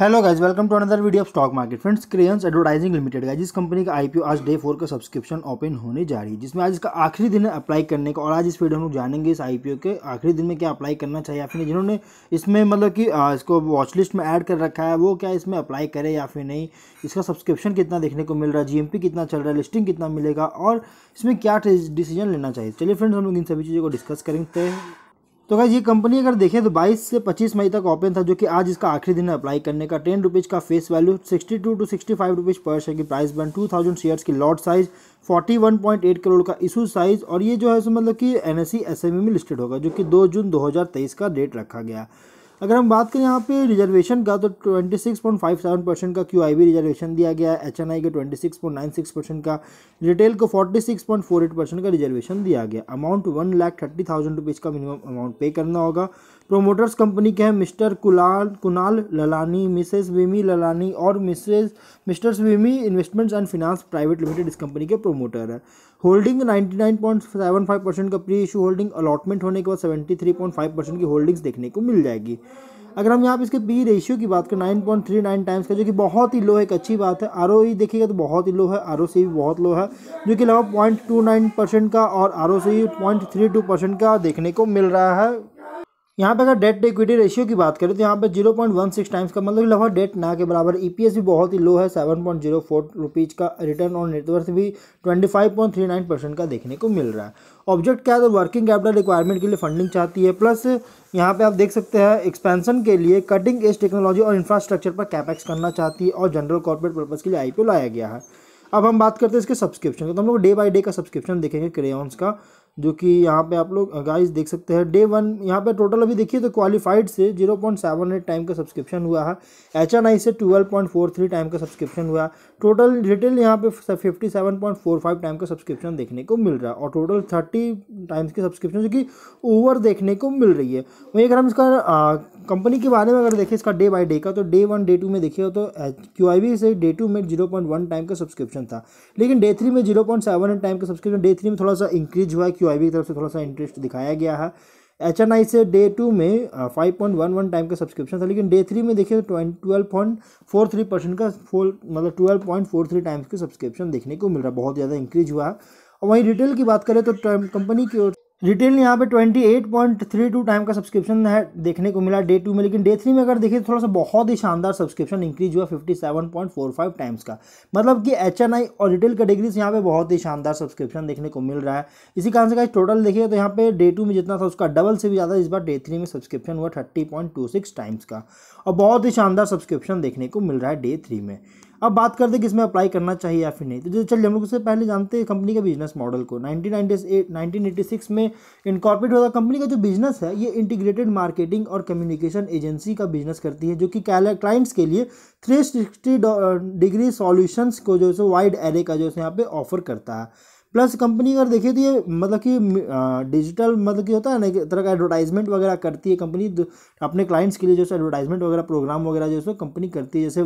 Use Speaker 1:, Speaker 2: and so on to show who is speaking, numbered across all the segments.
Speaker 1: hello guys welcome to another video of stock market friends Crayons advertising limited guys इस company का IPO आज day four का subscription open होने जा रही है जिसमें आज इसका आखिरी दिन है अप्लाई करने का और आज इस वीडियो हम लोग जानेंगे इस आईपीओ के आखिरी दिन में क्या अप्लाई करना चाहिए या फिर जिन्होंने इसमें मतलब कि इसको वॉच लिस्ट में ऐड कर रखा है वो क्या इसमें अप्लाई करे या फिर नहीं इसका सब्सक्रिप्शन कितना देखने को मिल रहा है जी कितना चल रहा है लिस्टिंग कितना मिलेगा और इसमें क्या डिसीजन लेना चाहिए चलिए फ्रेंड्स हम लोग इन सभी चीज़ों को डिस्कस करेंगे तो गाइज ये कंपनी अगर देखें तो 22 से 25 मई तक ओपन था जो कि आज इसका आखिरी दिन है अप्लाई करने का टेन रुपीज़ का face value 62 to 65 five rupees पर शेयर की प्राइस बन 2000 शेयर्स की लॉट साइज 41.8 करोड़ का इशू साइज और ये जो है सो मतलब कि एन एस e e में लिस्टेड होगा जो कि 2 जून 2023 का डेट रखा गया अगर हम बात करें यहाँ पे रिजर्वेशन का तो 26.57 परसेंट का क्यू रिजर्वेशन दिया गया है एच नाइन सिक्स परसेंट का रिटेल को 46.48 परसेंट का रिजर्वेशन दिया गया amount one lakh thirty thousand rupees का मिनिमम अमाउंट पे करना होगा प्रोमोटर्स कंपनी के हैं मिस्टर कुलाल कुनाल ललानी मिसेस विमी ललानी और Mrs Mr Vimi investments and finance private limited इस कंपनी के प्रोमोटर है होल्डिंग 99.75 परसेंट का प्री इशू होल्डिंग अलॉटमेंट होने के बाद 73.5 परसेंट की होल्डिंग्स देखने को मिल जाएगी अगर हम यहाँ पे इसके पी रेशियो की बात करें 9.39 टाइम्स का जो कि बहुत ही लो है एक अच्छी बात है आर e देखिएगा तो बहुत ही लो है आर भी बहुत लो है जो कि लगभग पॉइंट परसेंट का और आर ओ सी पॉइंट का देखने को मिल रहा है यहाँ पे अगर डेट टू इक्विटी रेशियो की बात करें तो यहाँ पे zero point one six times का मतलब लगभग डेट ना के बराबर ईपीएस e भी बहुत ही लो है seven point zero four rupees का रिटर्न और नेटवर्थ भी twenty five point three nine percent का देखने को मिल रहा है ऑब्जेक्ट क्या है तो वर्किंग कैपिटल रिक्वायरमेंट के लिए फंडिंग चाहती है प्लस यहाँ पे आप देख सकते हैं एक्सपेंशन के लिए कटिंग एज टेक्नोलॉजी और इंफ्रास्ट्रक्चर पर कैपेक्स करना चाहती है और जनरल कॉर्पोरेट पर्पज़ के लिए आईपीओ लाया गया है अब हम बात करते हैं इसके सब्सक्रिप्शन का तो हम लोग डे बाय डे का सब्सक्रिप्शन देखेंगे क्रेयॉन्स का जो कि यहाँ पे आप लोग गाइस uh, देख सकते हैं डे वन यहाँ पे टोटल अभी देखिए तो क्वालिफाइड से zero point seven eight time का सब्सक्रिप्शन हुआ है एच एन आई से twelve point four three time का सब्सक्रिप्शन हुआ टोटल रिटेल यहाँ पे fifty seven point four five time का सब्सक्रिप्शन देखने को मिल रहा है और टोटल थर्टी टाइम्स के सब्सक्रिप्शन जो कि ओवर देखने को मिल रही है वहीं अगर हम इसका uh, कंपनी के बारे में अगर देखें इसका डे बाय डे का तो डे वन डे टू में देखिए तो क्यू आई वी से डे टू में जीरो पॉइंट वन टाइम का सब्सक्रिप्शन था लेकिन डे थ्री में जीरो पॉइंट सेवन टाइम का सब्सक्रिप्शन डे थ्री में थोड़ा सा इंक्रीज हुआ है क्यू आई वी की तरफ से थोड़ा सा इंटरेस्ट दिखाया गया है एच एन आई से डे टू में five point one one time का सब्सक्रिप्शन था लेकिन डे थ्री में देखिए twelve point four three percent का फोल मतलब twelve point four three times का सब्सक्रिप्शन देखने को मिल रहा है बहुत ज़्यादा इंक्रीज हुआ है और वहीं रिटेल की बात करें तो कंपनी की ओर रिटेल यहाँ पे 28.32 टाइम का सब्सक्रिप्शन है देखने को मिला डे टू में लेकिन डे थ्री में अगर देखें तो थोड़ा सा बहुत ही शानदार सब्सक्रिप्शन इंक्रीज हुआ 57.45 टाइम्स का मतलब कि एच और रिटेल कैटेगरी से यहाँ पे बहुत ही शानदार सब्सक्रिप्शन देखने को मिल रहा है इसी कारण से कहा टोटल देखिए तो यहाँ पे डे टू में जितना था उसका डबल से भी ज़्यादा इस बार डे थ्री में सब्सक्रिप्शन हुआ थर्टी टाइम्स का और बहुत ही शानदार सब्सक्रिप्शन देखने को मिल रहा है डे थ्री में अब बात करते हैं कि इसमें अप्लाई करना चाहिए या फिर नहीं तो चलिए हम लोग उससे पहले जानते हैं कंपनी का बिजनेस मॉडल को नाइनटीन में इनकॉर्पोरेट हुआ कंपनी का जो बिजनेस है ये इंटीग्रेटेड मार्केटिंग और कम्युनिकेशन एजेंसी का बिजनेस करती है जो कि क्लाइंट्स के लिए थ्री डिग्री सॉल्यूशंस को जो है वाइड एरे का जो है यहाँ पे ऑफर करता है प्लस कंपनी अगर देखिए तो ये मतलब कि डिजिटल मतलब कि होता है ना एक तरह का एडवर्टाइजमेंट वगैरह करती है कंपनी अपने क्लाइंट्स के लिए जो एडवर्टाइजमेंट वगैरह प्रोग्राम वगैरह जो कंपनी करती है जैसे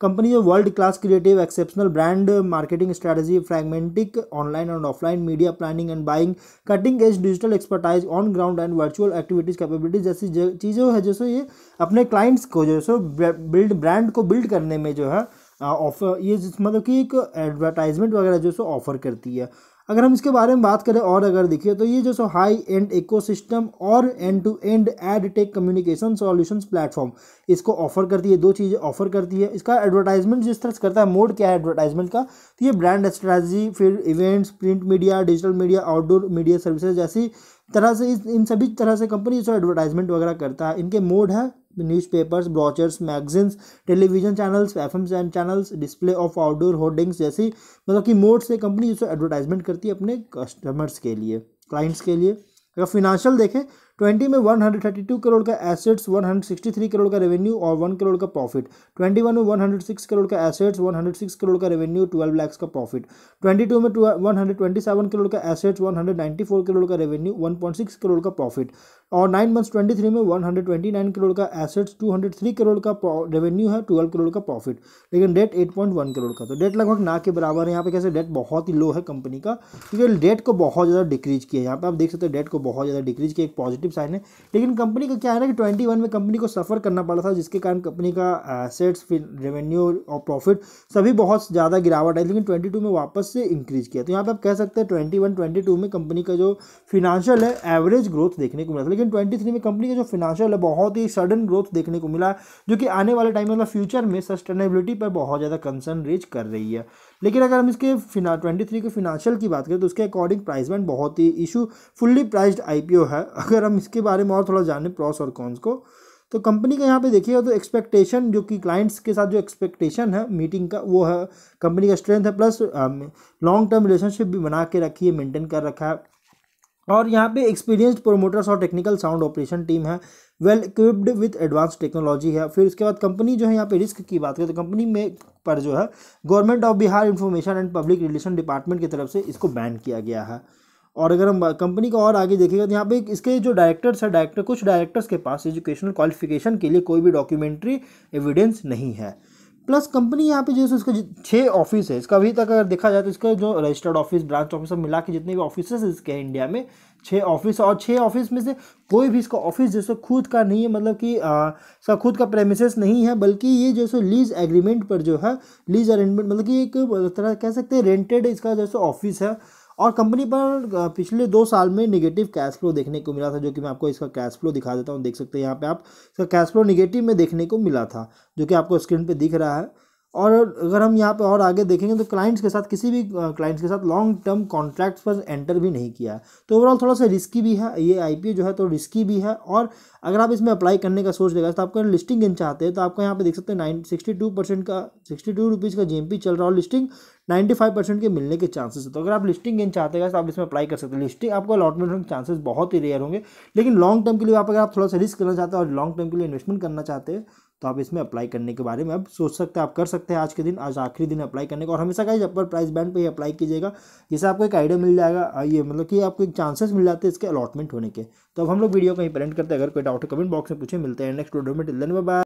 Speaker 1: कंपनी जो world class creative exceptional brand marketing strategy pragmatic online and offline media planning and buying cutting edge digital expertise on ground and virtual activities capabilities जैसी चीज़ों है जैसे ये अपने क्लाइंट्स को जो है सो बिल्ड ब्रांड को बिल्ड करने में जो है ऑफर ये मतलब कि एक एडवर्टाइजमेंट वगैरह जो सो ऑफ़र करती है अगर हम इसके बारे में बात करें और अगर देखिए तो ये जो सो हाई एंड इकोसिस्टम और end to end ad tech communication solutions platform इसको ऑफर करती है दो चीज़ें ऑफर करती है इसका एडवर्टाइजमेंट जिस तरह से करता है मोड क्या है एडवर्टाइजमेंट का तो ये ब्रांड स्ट्रेटजी फिर events print media digital media outdoor media services जैसी तरह से इस इन सभी तरह से कंपनी जो एडवर्टाइजमेंट वगैरह करता है इनके मोड है newspapers brochures magazines television channels F M channels display of outdoor hoardings जैसी मतलब कि मोड से कंपनी जो एडवर्टाइजमेंट करती है अपने कस्टमर्स के लिए क्लाइंट्स के लिए अगर फिनांशियल देखें ट्वेंटी में one hundred thirty two crore का assets one hundred sixty three crore का रेवेन्यू और वन करोड़ का प्रॉफिट ट्वेंटी वन में वन हंड्रेड सिक्स करोड़ का assets one hundred six crore का रेवेन्यू ट्वेल्व लैक्स का प्रॉफिट ट्वेंटी टू में one hundred twenty seven crore का assets one hundred ninety four crore का revenue one point six crore का प्रॉफिट और नाइन मंथ्स ट्वेंटी थ्री में one hundred twenty nine crore का assets two hundred three crore का revenue है ट्वेल्व करोड़ का प्रॉफिट लेकिन debt eight point one crore का तो डेट लगभग ना के बराबर है यहाँ पे कैसे डेट बहुत ही लो है कंपनी का क्योंकि डेट को बहुत ज़्यादा डिक्रीज किया यहाँ पर आप देख सकते हैं डेट को बहुत ज़्यादा डिक्रीज किया एक पॉजिटिव पॉजिटिव साइन है लेकिन कंपनी का क्या है ना कि ट्वेंटी में कंपनी को सफ़र करना पड़ा था जिसके कारण कंपनी का सेट्स रेवेन्यू और प्रॉफिट सभी बहुत ज़्यादा गिरावट आई लेकिन ट्वेंटी में वापस से इंक्रीज किया तो यहाँ पर आप कह सकते हैं ट्वेंटी वन में कंपनी का जो फिनांशियल है एवरेज ग्रोथ देखने को मिला था लेकिन ट्वेंटी में कंपनी का जो फिनांशियल है बहुत ही सडन ग्रोथ देखने को मिला जो कि आने वाले टाइम मतलब फ्यूचर में सस्टेनेबिलिटी पर बहुत ज़्यादा कंसर्न रेज कर रही है लेकिन अगर हम इसके फिना ट्वेंटी थ्री के फिनांशियल की बात करें तो उसके अकॉर्डिंग प्राइस बैंड बहुत ही इशू फुल्ली प्राइज्ड ओ है अगर हम इसके बारे में और थोड़ा जाने प्रॉस और कॉन्स को तो कंपनी का यहाँ पे देखिए तो एक्सपेक्टेशन जो कि क्लाइंट्स के साथ जो एक्सपेक्टेशन है मीटिंग का वो है कंपनी का स्ट्रेंथ है प्लस लॉन्ग टर्म रिलेशनशिप भी बना के रखी है मेंटेन कर रखा है और यहाँ पे एक्सपीरियंस्ड प्रोमोटर्स और टेक्निकल साउंड ऑपरेशन टीम है well equipped with advance technology है फिर उसके बाद कंपनी जो है यहाँ पे रिस्क की बात करें तो कंपनी में पर जो है government of Bihar information and public relation department की तरफ से इसको बैन किया गया है और अगर हम कंपनी को और आगे देखेंगे तो यहाँ पे इसके जो डायरेक्टर्स है डायरेक्टर कुछ डायरेक्टर्स के पास एजुकेशनल क्वालिफिकेशन के लिए कोई भी डॉक्यूमेंट्री एविडेंस नहीं है प्लस कंपनी यहाँ पे जो है इसका छः ऑफिस है इसका अभी तक अगर देखा जाए तो इसका जो रजिस्टर्ड ऑफिस ब्रांच ऑफिस सब मिला के जितने भी ऑफिस है इसके हैं इंडिया में छः ऑफिस और छः ऑफिस में से कोई भी इसका ऑफिस जैसे खुद का नहीं है मतलब कि इसका खुद का प्रेमिसेस नहीं है बल्कि ये जैसे लीज एग्रीमेंट पर जो है लीज अरेंजमेंट मतलब कि एक तरह कह सकते हैं रेंटेड इसका जैसे ऑफिस है और कंपनी पर पिछले दो साल में निगेटिव कैश फ्लो देखने को मिला था जो कि मैं आपको इसका कैश फ्लो दिखा देता हूँ देख सकते हैं यहाँ पे आप इसका कैश फ्लो निगेटिव में देखने को मिला था जो कि आपको स्क्रीन पे दिख रहा है और अगर हम यहाँ पे और आगे देखेंगे तो क्लाइंट्स के साथ किसी भी क्लाइंट्स के साथ लॉन्ग टर्म कॉन्ट्रैक्ट्स पर एंटर भी नहीं किया है तो ओवरऑल थोड़ा सा रिस्की भी है ये आई जो है तो रिस्की भी है और अगर आप इसमें अप्लाई करने का सोच देगा तो आपको लिस्टिंग गेन चाहते हैं तो आपको यहाँ पे देख सकते हैं नाइन सिक्सटी टू परसेंट का सिक्सटी टू रुपीज़ का जी चल रहा है और लिस्टिंग नाइन्टी फाइव परसेंट के मिलने के चांसेस है तो अगर आप लिस्टिंग गेन चाहते हैं तो आप इसमें अप्लाई कर सकते हैं लिस्टिंग आपको अलॉटमेंट होने के चांसेस बहुत ही रेयर होंगे लेकिन लॉन्ग टर्म के लिए आप अगर आप थोड़ा सा रिस्क करना चाहते हैं और लॉन्ग टर्म के लिए इन्वेस्टमेंट करना चाहते हैं तो आप इसमें अप्लाई करने के बारे में अब सोच सकते हैं आप कर सकते हैं आज के दिन आज आखिरी दिन अप्लाई करने का और हमेशा का अपर प्राइस बैंड पर ही अप्लाई कीजिएगा जिससे आपको एक आइडिया मिल जाएगा ये मतलब कि आपको एक चांसेस मिल जाते हैं इसके अलॉटमेंट होने के तो अब हम लोग वीडियो कहीं प्रेंट करते हैं अगर कोई डाउट कमेंट बॉक्स में पूछे मिलते हैं नेक्स्ट वीडियो में टिल बाय